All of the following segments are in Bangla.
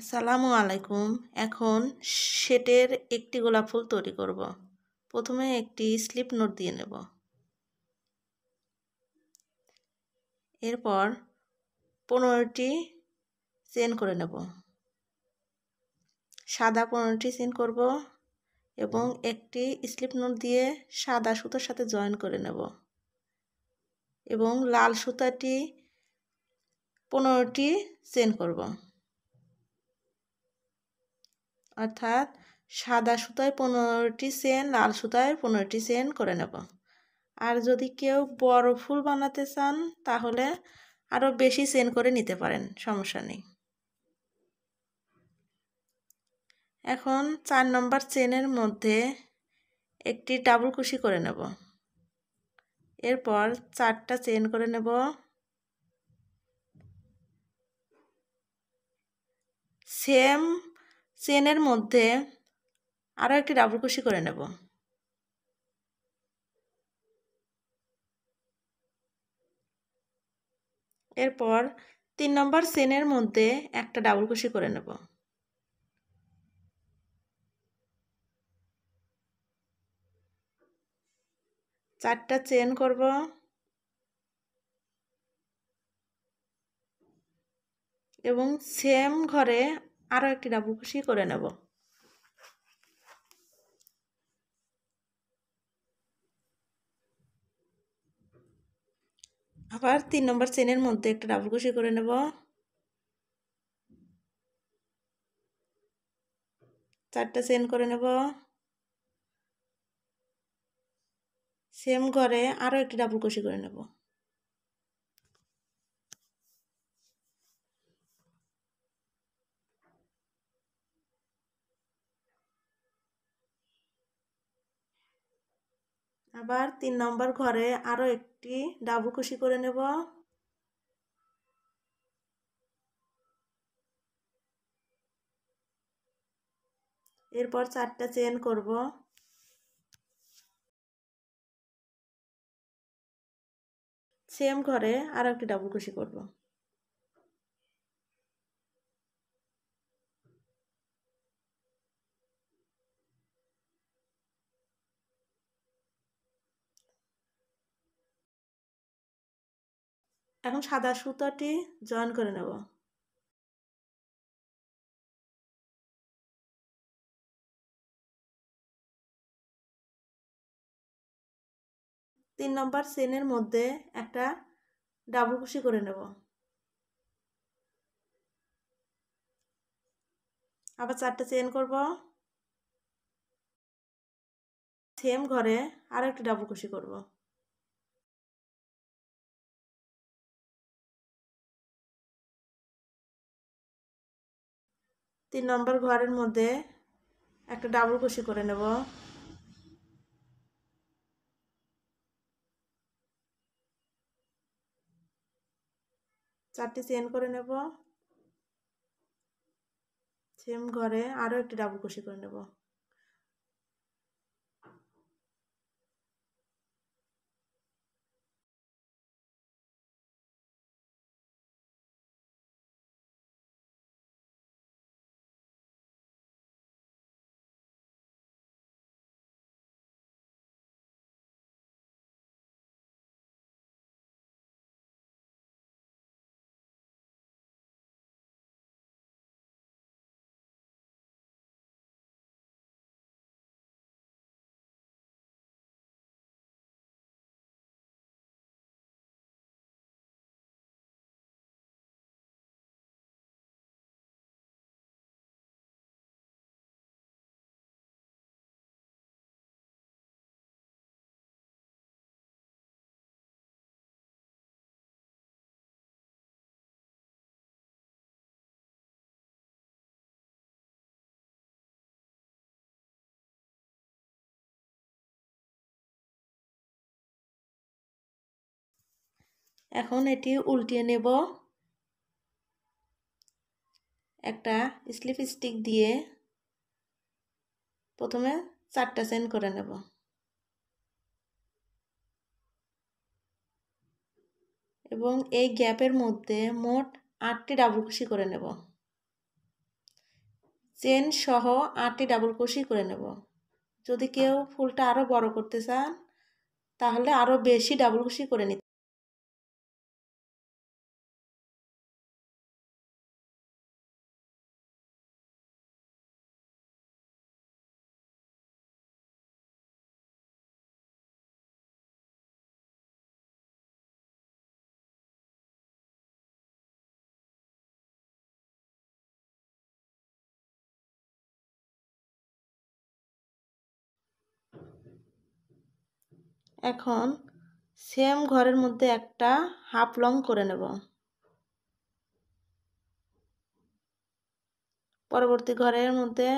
আসসালামু আলাইকুম এখন শেটের একটি গোলাপ ফুল তৈরি করব প্রথমে একটি স্লিপ নোট দিয়ে নেব এরপর পনেরোটি চেন করে নেব সাদা পনেরোটি চেন করব এবং একটি স্লিপ নোট দিয়ে সাদা সুতোর সাথে জয়েন করে নেব এবং লাল সুতাটি পনেরোটি চেন করব অর্থাৎ সাদা সুতায় পনেরোটি চেন লাল সুতায় পনেরোটি চেন করে নেব আর যদি কেউ বড় ফুল বানাতে চান তাহলে আরও বেশি চেন করে নিতে পারেন সমস্যা নেই এখন চার নম্বর চেনের মধ্যে একটি ডাবল কুশি করে নেব এরপর চারটা চেন করে নেব সেম চেনের মধ্যে আরও একটি ডাবল কুশি করে নেব এরপর তিন নম্বর চেনের মধ্যে একটা ডাবল কুশি করে নেব চারটা চেন করব এবং সেম ঘরে আরও একটি ডাবু খুশি করে নেব আবার তিন নম্বর চেনের মধ্যে একটা ডাবু কুশি করে নেব চারটা চেন করে নেব সেম ঘরে আরও একটি ডাবু কুশি করে নেব আবার তিন নম্বর ঘরে আরও একটি ডাবু করে নেব এরপর চারটা চেন করব সেম ঘরে আরও একটি ডাবল কুশি করব এখন সাদা সুতাটি জয়েন করে নেব তিন নম্বর চেনের মধ্যে একটা ডাবল কুশি করে নেব আবার চারটে চেন করব সেম ঘরে আর একটা ডাবল কুশি করবো তিন নম্বর ঘরের মধ্যে একটা ডাবল কুশি করে নেব চারটি চেন করে নেব সেম ঘরে আরও একটি ডাবল কুশি করে নেব এখন এটি উল্টিয়ে নেব একটা স্লিপ স্টিক দিয়ে প্রথমে চারটা চেন করে নেব এবং এই গ্যাপের মধ্যে মোট আটটি ডাবল কুশি করে নেব চেন সহ আটটি ডাবল কুশি করে নেব যদি কেউ ফুলটা আরও বড় করতে চান তাহলে আরও বেশি ডাবল কুশি করে নিতে এখন সেম ঘরের মধ্যে একটা হাফ লং করে নেব পরবর্তী ঘরের মধ্যে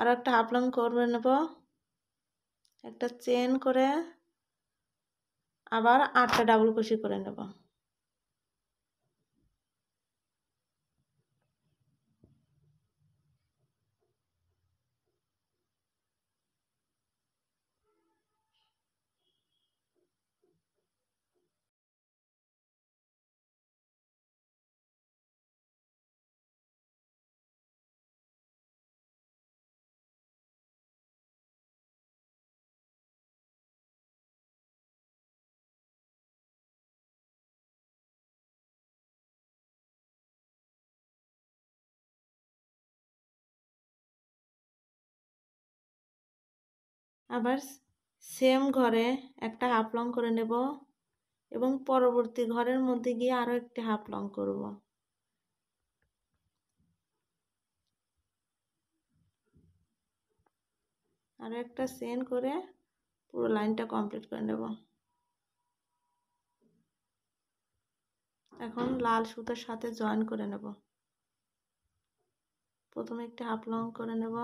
আরও একটা হাফ লং করে নেব একটা চেন করে আবার আটটা ডাবল কুশি করে নেব আবার সেম ঘরে একটা হাফ লং করে নেব এবং পরবর্তী ঘরের মধ্যে গিয়ে আরও একটি হাফ লং করব আরও একটা সেন করে পুরো লাইনটা কমপ্লিট করে নেব এখন লাল সুতার সাথে জয়েন করে নেব প্রথমে একটি হাফ লং করে নেব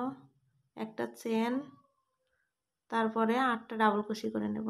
একটা চেন তারপরে আটটা ডাবল কুশি করে নেব